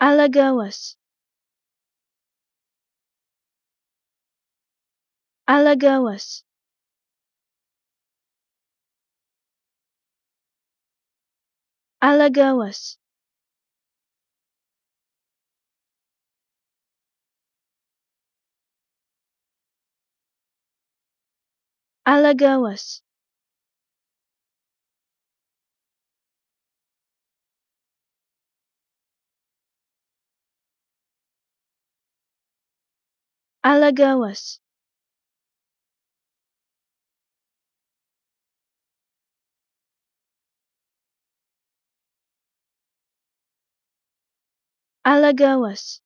Alagoas. Alagoas. Alagoas. Alagoas. Alagawas Alagawas